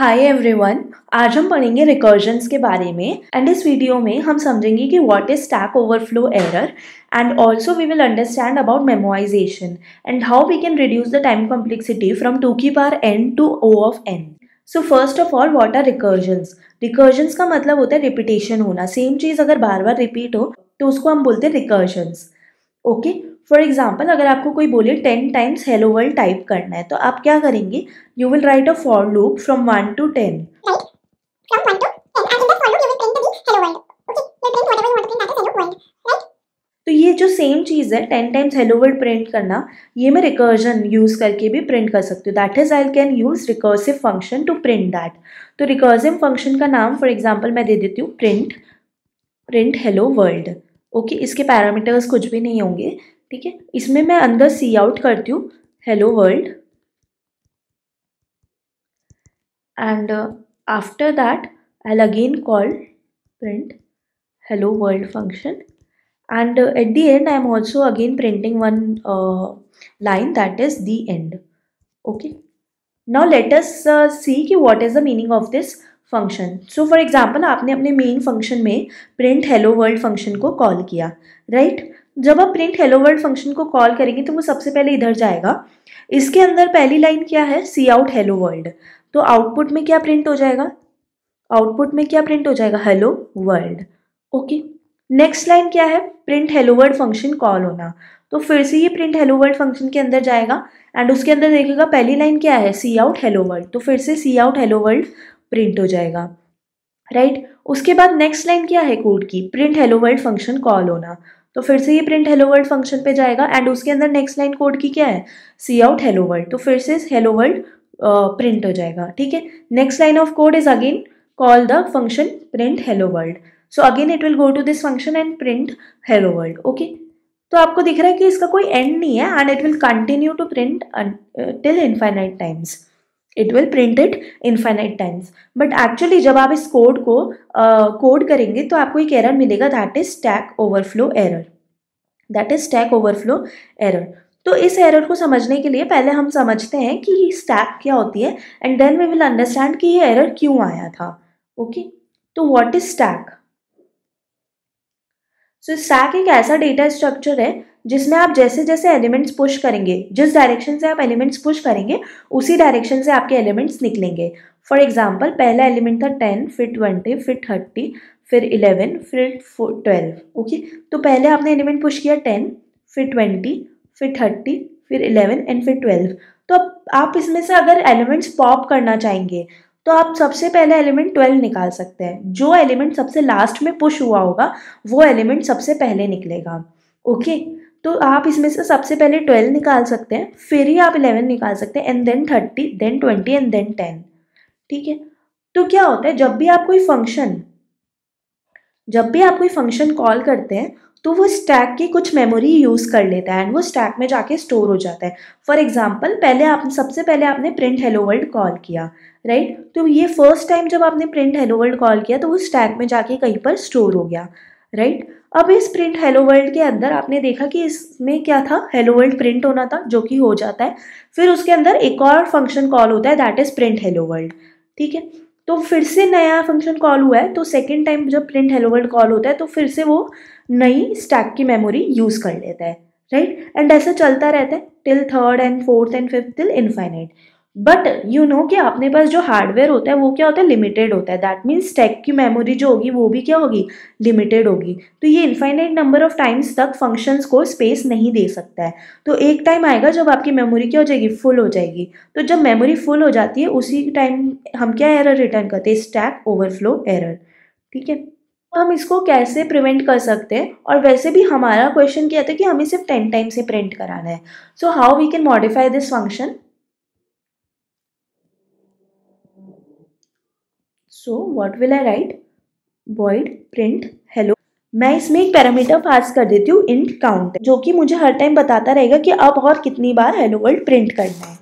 Hi everyone आज हम पढ़ेंगे रिकर्जन्स के बारे में एंड इस वीडियो में हम समझेंगे कि what is stack overflow error and also we will understand about memoization and how we can reduce the time complexity from two की पार n to O of n so first of all what are recursions recursions का मतलब होता है repetition होना same चीज़ अगर बार बार repeat हो तो उसको हम बोलते हैं recursions okay okay? For example अगर आपको कोई बोले ten times hello world type करना है तो आप क्या करेंगे you will write a for loop from one to ten तो ये जो सेम चीज़ है ten times hello world print करना ये मैं रिकर्जन यूज़ करके भी प्रिंट कर सकती हूँ that is I can use recursive function to print that तो रिकर्सिव फंक्शन का नाम फॉर एग्जाम्पल मैं दे देती हूँ print print hello world okay इसके पैरामीटर्स कुछ भी नहीं होंगे ठीक है इसमें मैं अंदर सी आउट करती हूँ hello world and after that I'll again call print hello world function and at the end I am also again printing one line that is the end okay now let us see कि what is the meaning of this function so for example आपने अपने main function में print hello world function को call किया right right? जब आप print hello world function को call करेंगे तो वो सबसे पहले इधर जाएगा इसके अंदर पहली लाइन क्या है सी आउट हेलो वर्ल्ड तो आउटपुट में क्या प्रिंट हो जाएगा आउटपुट में क्या प्रिंट हो जाएगा hello world okay next line क्या है print hello world function call होना तो फिर से ये प्रिंट हेलो वर्ल्ड फंक्शन के अंदर जाएगा एंड उसके अंदर देखेगा पहली लाइन क्या है सी आउट हेलो वर्ल्ड तो फिर से cout hello world print हो जाएगा राइट right? उसके बाद नेक्स्ट लाइन क्या है कोड की print hello world function call होना तो फिर से ये प्रिंट हेलो वर्ल्ड फंक्शन पे जाएगा एंड उसके अंदर नेक्स्ट लाइन कोड की क्या है सी आउट हेलो वर्ल्ड तो फिर से हेलो वर्ल्ड प्रिंट हो जाएगा ठीक है next line of code is again call the function print hello world so again it will go to this function and print hello world okay तो आपको दिख रहा है कि इसका कोई एंड नहीं है end it will continue to print till infinite times it will print it infinite times but actually जब आप इस कोड को कोड uh, करेंगे तो आपको एक एरर मिलेगा that is stack overflow error that is stack overflow error तो इस एरर को समझने के लिए पहले हम समझते हैं कि स्टैक क्या होती है and then we will understand कि ये एरर क्यों आया था ओके तो what is stack so stack एक ऐसा डेटा स्ट्रक्चर है जिसमें आप जैसे जैसे एलिमेंट्स पुश करेंगे जिस डायरेक्शन से आप एलिमेंट्स पुश करेंगे उसी डायरेक्शन से आपके एलिमेंट्स निकलेंगे फॉर एग्जाम्पल पहला एलिमेंट था टेन फिर ट्वेंटी फिर थर्टी फिर इलेवन फिर ट्वेल्व ओके तो पहले आपने एलिमेंट पुश किया टेन फिर ट्वेंटी फिर थर्टी फिर इलेवन एंड फिर ट्वेल्व तो आप इसमें से अगर एलिमेंट्स पॉप करना चाहेंगे तो आप सबसे पहले एलिमेंट ट्वेल्व निकाल सकते हैं जो एलिमेंट सबसे लास्ट में पुश हुआ होगा वो एलिमेंट सबसे पहले निकलेगा ओके okay? तो आप इसमें से सबसे पहले ट्वेल्व निकाल सकते हैं फिर ही आप इलेवन निकाल सकते हैं and then thirty then twenty and then ten ठीक है तो क्या होता है जब भी आप कोई फंक्शन जब भी आप कोई फंक्शन कॉल करते हैं तो वो स्टैक की कुछ मेमोरी यूज़ कर लेता है एंड वो स्टैक में जाके स्टोर हो जाता है फॉर एग्जाम्पल पहले आप सबसे पहले आपने प्रिंट हेलो वर्ल्ड कॉल किया राइट तो ये फर्स्ट टाइम जब आपने प्रिंट हेलो वर्ल्ड कॉल किया तो वो स्टैक में जाके कहीं पर स्टोर हो गया राइट अब इस प्रिंट हेलो वर्ल्ड के अंदर आपने देखा कि इसमें क्या था हेलो वर्ल्ड प्रिंट होना था जो कि हो जाता है फिर उसके अंदर एक और फंक्शन कॉल होता है that is print hello world ठीक है तो फिर से नया फंक्शन कॉल हुआ है तो सेकेंड टाइम जब प्रिंट हेलो वर्ल्ड कॉल होता है तो फिर से वो नई स्टैक की मेमोरी यूज़ कर लेता है राइट एंड ऐसा चलता रहता है till third and fourth and fifth till infinite but you know कि अपने पास जो हार्डवेयर होता है वो क्या होता है लिमिटेड होता है दैट मीन्स टैग की मेमोरी जो होगी वो भी क्या होगी लिमिटेड होगी तो ये इन्फाइनाइट नंबर ऑफ टाइम्स तक फंक्शंस को स्पेस नहीं दे सकता है तो एक टाइम आएगा जब आपकी मेमोरी क्या हो जाएगी फुल हो जाएगी तो जब मेमोरी फुल हो जाती है उसी टाइम हम क्या एरर रिटर्न करते हैं स्टैक ओवरफ्लो एरर ठीक है तो हम इसको कैसे प्रिवेंट कर सकते हैं और वैसे भी हमारा क्वेश्चन क्या था कि हमें सिर्फ टेन टाइम से प्रिंट कराना है so how we can modify this function so what will I write word print hello मैं इसमें एक पैरामीटर पास कर देती हूँ इंट काउंट जो कि मुझे हर टाइम बताता रहेगा कि अब और कितनी बार हेलो वर्ल्ड प्रिंट करना है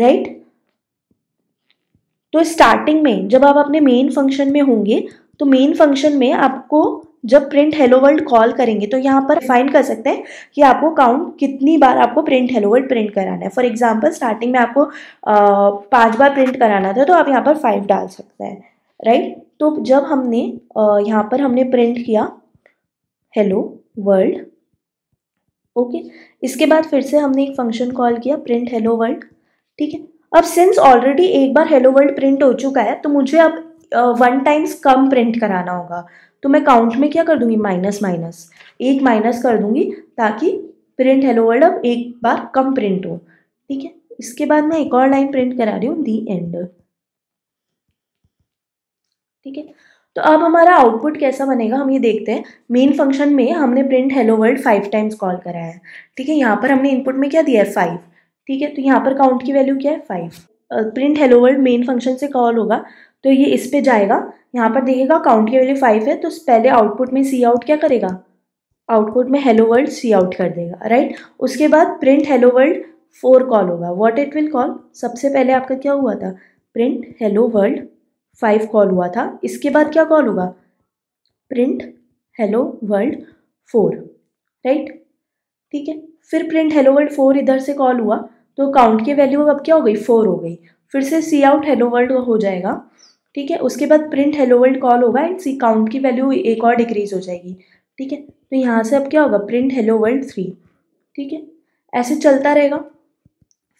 राइट right? तो स्टार्टिंग में जब आप अपने मेन फंक्शन में होंगे तो मेन फंक्शन में आपको जब प्रिंट हेलो वर्ल्ड कॉल करेंगे तो यहाँ पर फाइन कर सकते हैं कि आपको काउंट कितनी बार आपको प्रिंट हेलो वर्ल्ड प्रिंट कराना है फॉर एग्जाम्पल स्टार्टिंग में आपको पाँच बार प्रिंट कराना था तो आप यहाँ पर फाइव डाल सकते हैं राइट तो जब हमने यहाँ पर हमने प्रिंट किया हेलो वर्ल्ड ओके इसके बाद फिर से हमने एक फंक्शन कॉल किया प्रिंट हेलो वर्ल्ड ठीक है अब सिंस ऑलरेडी एक बार हेलो वर्ल्ड प्रिंट हो चुका है तो मुझे अब वन टाइम्स कम प्रिंट कराना होगा तो मैं काउंट में क्या कर दूंगी माइनस माइनस एक माइनस कर दूंगी ताकि प्रिंट हेलो वर्ल्ड अब एक बार कम प्रिंट हो ठीक है इसके बाद मैं एक और लाइन प्रिंट करा रही हूँ दी एंड ठीक है तो अब हमारा आउटपुट कैसा बनेगा हम ये देखते हैं मेन फंक्शन में हमने print hello world five times call कराया है ठीक है यहाँ पर हमने इनपुट में क्या दिया है फाइव ठीक है तो यहाँ पर काउंट की वैल्यू क्या है five print hello world main function से कॉल होगा तो ये इस पर जाएगा यहाँ पर देखेगा काउंट की वैल्यू फाइव है तो पहले आउटपुट में सी आउट क्या करेगा आउटपुट में हेलो वर्ल्ड सी आउट कर देगा राइट उसके बाद print hello world four call होगा वॉट इट विल कॉल सबसे पहले आपका क्या हुआ था print hello world five call हुआ था इसके बाद क्या कॉल होगा print hello world four right ठीक है फिर प्रिंट हेलो वर्ल्ड फोर इधर से कॉल हुआ तो काउंट की वैल्यू अब क्या हो गई फोर हो गई फिर से सी आउट हेलो वर्ल्ड हो जाएगा ठीक है उसके बाद प्रिंट हेलो वर्ल्ड कॉल होगा एंड सी काउंट की वैल्यू एक और डिक्रीज हो जाएगी ठीक है तो यहाँ से अब क्या होगा प्रिंट हेलो वर्ल्ड थ्री ठीक है ऐसे चलता रहेगा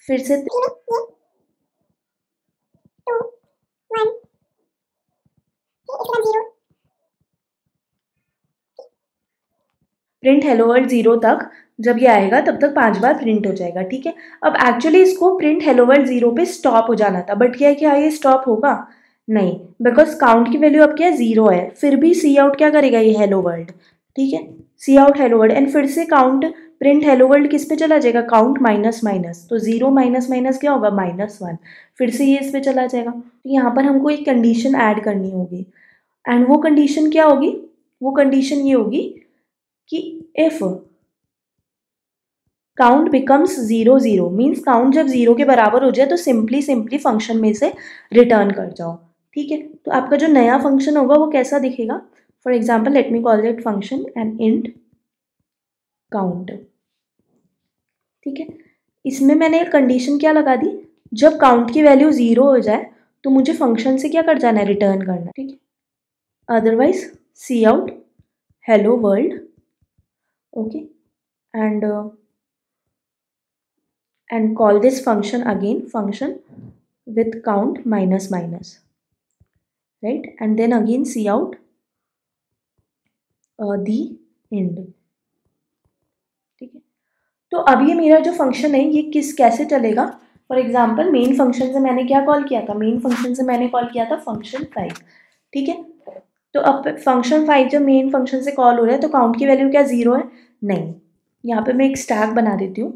फिर से Two, one. Print hello world zero तक जब ये आएगा तब तक पांच बार प्रिंट हो जाएगा ठीक है अब एक्चुअली इसको प्रिंट हेलो वर्ल्ड ज़ीरो पे स्टॉप हो जाना था बट क्या क्या ये स्टॉप होगा नहीं बिकॉज काउंट की वैल्यू अब क्या ज़ीरो है फिर भी सी आउट क्या करेगा ये हेलो वर्ल्ड ठीक है cout hello world and फिर से काउंट प्रिंट हेलो वर्ल्ड किस पे चला जाएगा काउंट माइनस माइनस तो जीरो माइनस माइनस क्या होगा माइनस वन फिर से ये इस पे चला जाएगा तो यहाँ पर हमको एक कंडीशन ऐड करनी होगी एंड वो कंडीशन क्या होगी वो कंडीशन ये होगी कि if count becomes zero zero means count जब जीरो के बराबर हो जाए तो सिंपली सिंपली फंक्शन में से रिटर्न कर जाओ ठीक है तो आपका जो नया फंक्शन होगा वो कैसा दिखेगा for example let me call that function and int count ठीक है इसमें मैंने कंडीशन क्या लगा दी जब काउंट की वैल्यू ज़ीरो हो जाए तो मुझे फंक्शन से क्या कर जाना है रिटर्न करना ठीक है otherwise cout hello world okay and and call this function again function with count minus minus right and then again cout the end तो अब ये मेरा जो फंक्शन है ये किस कैसे चलेगा फॉर एग्जाम्पल मेन फंक्शन से मैंने क्या कॉल किया था मेन फंक्शन से मैंने कॉल किया था फंक्शन फाइव ठीक है तो अब फंक्शन फाइव जब मेन फंक्शन से कॉल हो रहा है तो काउंट की वैल्यू क्या ज़ीरो है नहीं यहाँ पे मैं एक स्टैक बना देती हूँ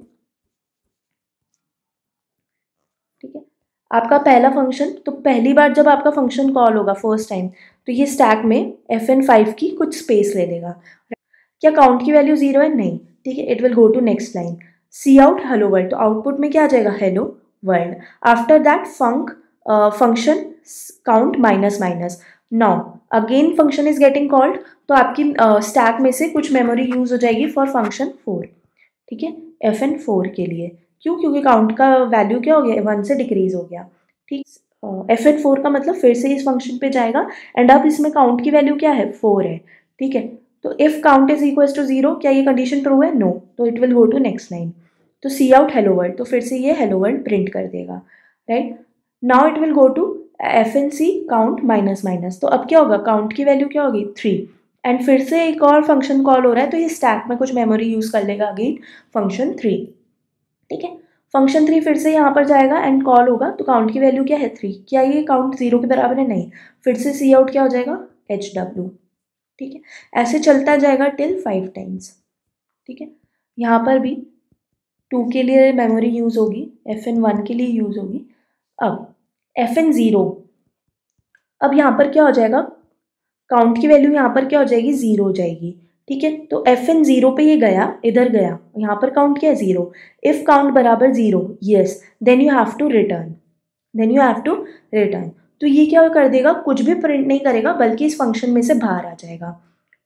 ठीक है आपका पहला फंक्शन तो पहली बार जब आपका फंक्शन कॉल होगा फर्स्ट टाइम तो ये स्टैक में एफ एन फाइव की कुछ स्पेस ले लेगा क्या काउंट की वैल्यू ज़ीरो है नहीं ठीक है it will go to next line cout hello world तो आउटपुट में क्या आ जाएगा hello world after that func function count minus minus now again function is getting called तो आपकी स्टैक uh, में से कुछ मेमोरी यूज हो जाएगी फॉर फंक्शन फोर ठीक है एफ एन फोर के लिए क्यों क्योंकि काउंट का वैल्यू क्या हो गया वन से डिक्रीज हो गया ठीक एफ एन फोर का मतलब फिर से इस फंक्शन पे जाएगा एंड अब इसमें काउंट की वैल्यू क्या है फोर है ठीक है तो if count is equal to zero क्या ये कंडीशन ट्रू है नो तो it will go to next line तो सी आउट हेलो वर्ल्ड तो फिर से ये हेलो वर्ल्ड प्रिंट कर देगा right now it will go to F N C count minus minus तो अब क्या होगा काउंट की वैल्यू क्या होगी थ्री एंड फिर से एक और फंक्शन कॉल हो रहा है तो ये स्टैक में कुछ मेमोरी यूज़ कर लेगा अगेन फंक्शन थ्री ठीक है फंक्शन थ्री फिर से यहाँ पर जाएगा एंड कॉल होगा तो काउंट की वैल्यू क्या है थ्री क्या ये काउंट जीरो के बराबर है नहीं फिर से सी आउट क्या हो जाएगा एच डब्ल्यू ठीक है ऐसे चलता जाएगा टिल फाइव टाइम्स ठीक है यहाँ पर भी टू के लिए मेमोरी यूज़ होगी एफ एन वन के लिए यूज़ होगी अब एफ एन ज़ीरो अब यहाँ पर क्या हो जाएगा काउंट की वैल्यू यहाँ पर क्या हो जाएगी ज़ीरो हो जाएगी ठीक है तो एफ एन ज़ीरो पर ये गया इधर गया यहाँ पर काउंट क्या है ज़ीरो इफ़ काउंट बराबर zero yes then you have to return then you have to return तो ये क्या कर देगा कुछ भी प्रिंट नहीं करेगा बल्कि इस फंक्शन में से बाहर आ जाएगा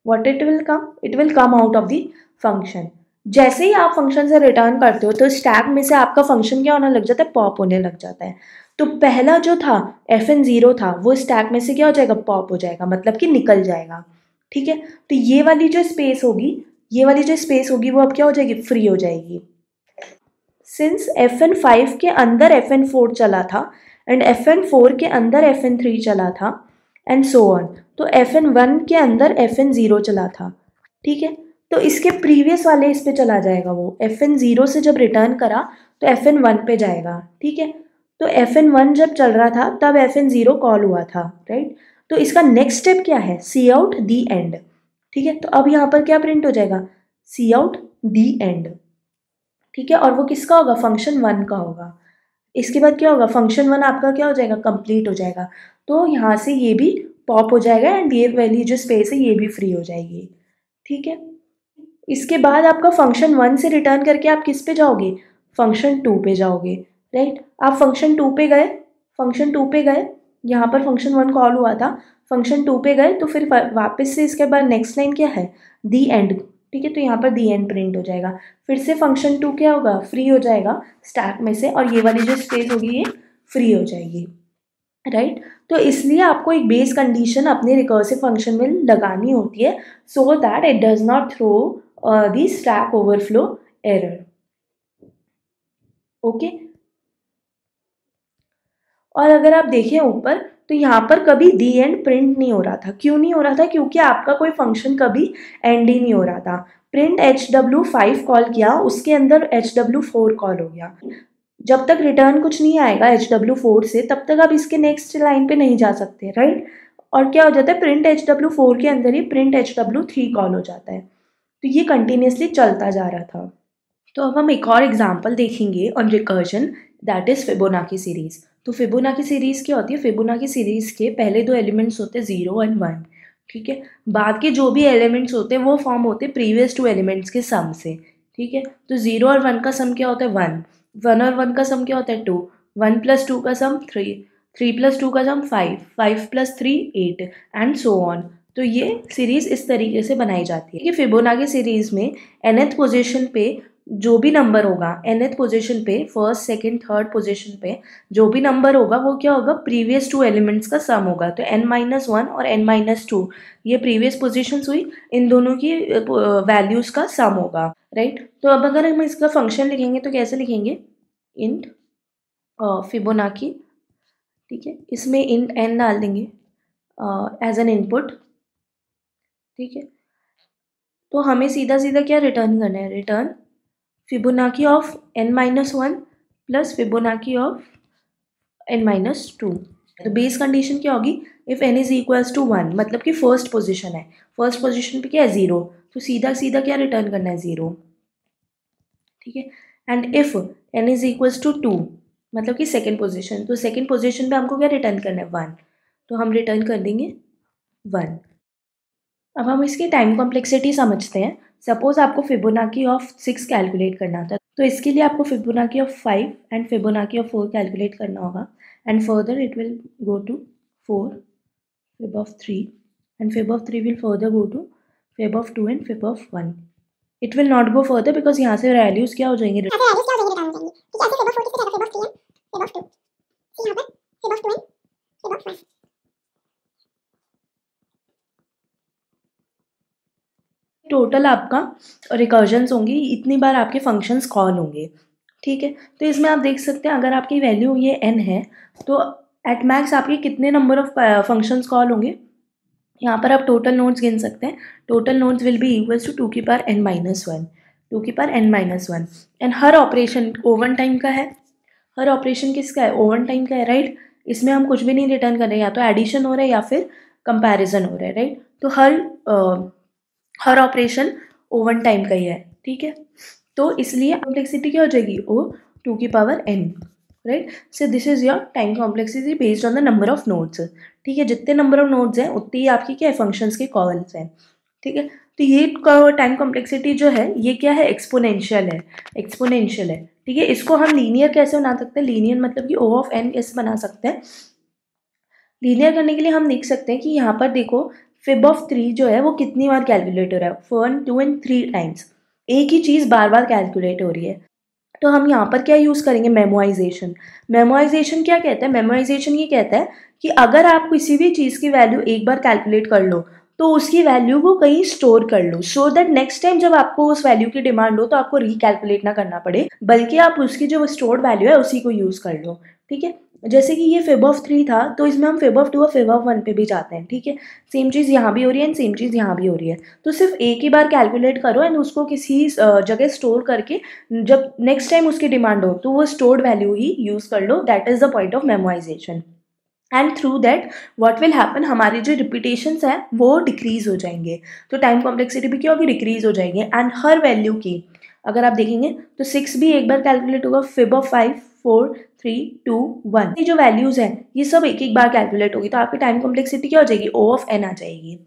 what it will come it will come out of the function जैसे ही आप फंक्शन से रिटर्न करते हो तो स्टैक में से आपका फंक्शन क्या होने लग जाता है पॉप होने लग जाता है तो पहला जो था एफ एन ज़ीरो था वो स्टैक में से क्या हो जाएगा पॉप हो जाएगा मतलब कि निकल जाएगा ठीक है तो ये वाली जो स्पेस होगी ये वाली जो स्पेस होगी वो अब क्या हो जाएगी फ्री हो जाएगी सिंस एफ एन फाइव के अंदर एफ एन फोर चला था एंड एफ एन फोर के अंदर एफ एन थ्री चला था एंड सो ऑन तो एफ एन वन के अंदर एफ एन ज़ीरो चला था ठीक है तो इसके प्रीवियस वाले इस पर चला जाएगा वो एफ एन ज़ीरो से जब रिटर्न करा तो एफ एन वन पे जाएगा ठीक है तो एफ एन वन जब चल रहा था तब एफ एन ज़ीरो कॉल हुआ था राइट तो इसका नेक्स्ट स्टेप क्या है सी आउट दी एंड ठीक है तो अब यहाँ पर क्या प्रिंट हो जाएगा सी आउट दी एंड ठीक है और वो किसका होगा फंक्शन वन का होगा इसके बाद क्या होगा फंक्शन वन आपका क्या हो जाएगा कंप्लीट हो जाएगा तो यहाँ से ये भी पॉप हो जाएगा एंड ये वाली जो स्पेस है ये भी फ्री हो जाएगी ठीक है इसके बाद आपका फंक्शन वन से रिटर्न करके आप किस पे जाओगे फंक्शन टू पे जाओगे राइट आप फंक्शन टू पे गए फंक्शन टू पे गए यहाँ पर फंक्शन वन कॉल हुआ था फंक्शन टू पे गए तो फिर वापस से इसके बाद नेक्स्ट लाइन क्या है दी एंड ठीक है तो यहाँ पर दी एंड प्रिंट हो जाएगा फिर से फंक्शन टू क्या होगा फ्री हो जाएगा स्टैक में से और ये वाली जो स्पेस होगी ये फ्री हो जाएगी राइट right? तो इसलिए आपको एक बेस कंडीशन अपने रिकर्सिव फंक्शन में लगानी होती है so that it does not throw the stack overflow error okay और अगर आप देखें ऊपर तो यहाँ पर कभी दी एंड प्रिंट नहीं हो रहा था क्यों नहीं हो रहा था क्योंकि आपका कोई फंक्शन कभी एंड ही नहीं हो रहा था print H W five call किया उसके अंदर एच डब्ल्यू फोर कॉल हो गया जब तक रिटर्न कुछ नहीं आएगा एच डब्ल्यू फोर से तब तक आप इसके नेक्स्ट लाइन पे नहीं जा सकते राइट और क्या हो जाता है प्रिंट एच डब्ल्यू फोर के अंदर ही print H W three call हो जाता है तो ये कंटिन्यूसली चलता जा रहा था तो अब हम एक और एग्जाम्पल देखेंगे on recursion that is Fibonacci series तो फिबोना की सीरीज़ क्या होती है फिबोना की सीरीज़ के पहले दो एलिमेंट्स होते हैं ज़ीरो एंड वन ठीक है बाद के जो भी एलिमेंट्स होते हैं वो फॉर्म होते हैं प्रीवियस टू एलिमेंट्स के सम से ठीक है तो ज़ीरो और वन का सम क्या होता है वन वन और वन का सम क्या होता है टू वन प्लस टू का sum three three plus two का sum five five plus three eight and so on तो ये सीरीज़ इस तरीके से बनाई जाती है कि की सीरीज़ में एनथ पोजिशन पे जो भी नंबर होगा एनथ पोजिशन पे फर्स्ट सेकेंड थर्ड पोजिशन पे जो भी नंबर होगा वो क्या होगा प्रीवियस टू एलिमेंट्स का सम होगा तो एन माइनस वन और एन माइनस टू ये प्रीवियस पोजिशन हुई इन दोनों की वैल्यूज़ का सम होगा राइट तो अब अगर हम इसका फंक्शन लिखेंगे तो कैसे लिखेंगे इंट फिबोनाकी ठीक है इसमें इंट एन डाल देंगे एज एन इनपुट ठीक है तो हमें सीधा सीधा क्या रिटर्न करना है return Fibonacci of N minus one plus Fibonacci of N minus two तो बेस कंडीशन क्या होगी if N is equals to one मतलब कि फर्स्ट पोजिशन है फर्स्ट पोजिशन पे क्या है ज़ीरो तो सीधा सीधा क्या रिटर्न करना है ज़ीरो ठीक है and if N is equals to two मतलब कि सेकेंड पोजिशन तो सेकेंड पोजिशन पे हमको क्या रिटर्न करना है वन तो हम रिटर्न कर देंगे वन अब हम इसकी टाइम कॉम्प्लेक्सिटी समझते हैं सपोज़ आपको फिबोनाकी ऑफ सिक्स कैलकुलेट करना होता है तो इसके लिए आपको Fibonacci of five and Fibonacci of four calculate करना होगा and further it will go to four fib of three and fib of three will further go to fib of two and fib of one it will not go further because यहाँ से values क्या हो जाएंगे total आपका रिकर्जन्स होंगी इतनी बार आपके functions call होंगे ठीक है तो इसमें आप देख सकते हैं अगर आपकी वैल्यू ये एन है तो एट मैक्स आपके कितने नंबर ऑफ फंक्शंस कॉल होंगे यहाँ पर आप टोटल नोट्स गिन सकते हैं total notes will be equals to two की पार एन माइनस वन टू की पार एन माइनस वन एंड हर ऑपरेशन ओवन टाइम का है हर ऑपरेशन किसका है ओवन टाइम का है राइट इसमें हम कुछ भी नहीं रिटर्न कर रहे हैं या तो एडिशन हो रहा है या फिर कंपेरिजन हो रहा है राइट तो हर हर ऑपरेशन ओवन टाइम का ही है ठीक है तो इसलिए कॉम्प्लेक्सिटी क्या हो जाएगी ओ टू की power n right so this is your time complexity based on the number of notes ठीक है जितने नंबर ऑफ नोट्स हैं उतनी ही आपकी क्या फंक्शंस के कॉल्स हैं ठीक है तो ये टाइम कॉम्प्लेक्सिटी जो है ये क्या है एक्सपोनेंशियल है एक्सपोनेंशियल है ठीक है इसको हम लीनियर कैसे बना सकते हैं लीनियर मतलब कि ओ ऑफ एन कैसे बना सकते हैं लीनियर करने के लिए हम देख सकते हैं कि यहाँ पर देखो फिब ऑफ थ्री जो है वो कितनी बार कैलकुलेट हो रहा है one two and three times एक ही चीज़ बार बार कैलकुलेट हो रही है तो हम यहाँ पर क्या यूज़ करेंगे मेमोइजेशन मेमोइजेशन क्या कहता है मेमोइजेशन ये कहता है कि अगर आप किसी भी चीज़ की वैल्यू एक बार कैलकुलेट कर लो तो उसकी वैल्यू को कहीं स्टोर कर लो सो दैट नेक्स्ट टाइम जब आपको उस वैल्यू की डिमांड हो तो आपको रिकैलकुलेट ना करना पड़े बल्कि आप उसकी जो स्टोर्ड वैल्यू है उसी को यूज़ कर लो ठीक है जैसे कि ये फेब ऑफ थ्री था तो इसमें हम फेब ऑफ टू और फेब ऑफ वन पे भी जाते हैं ठीक है सेम चीज़ यहाँ भी हो रही है एंड सेम चीज़ यहाँ भी हो रही है तो सिर्फ एक ही बार कैलकुलेट करो एंड उसको किसी जगह स्टोर करके जब नेक्स्ट टाइम उसकी डिमांड हो तो वो स्टोर्ड वैल्यू ही यूज़ कर लो that is the point of memorisation and through that what will happen हमारे जो रिपीटेशंस हैं वो डिक्रीज़ हो जाएंगे तो टाइम कॉम्प्लेक्सिटी भी क्या होगी डिक्रीज़ हो जाएंगे एंड हर वैल्यू की अगर आप देखेंगे तो सिक्स भी एक बार कैलकुलेट होगा fib of five four three two one ये जो वैल्यूज़ है ये सब एक एक बार कैलकुलेट होगी तो आपकी टाइम कॉम्प्लेक्सिटी क्या हो जाएगी ओ ऑफ एन आ जाएगी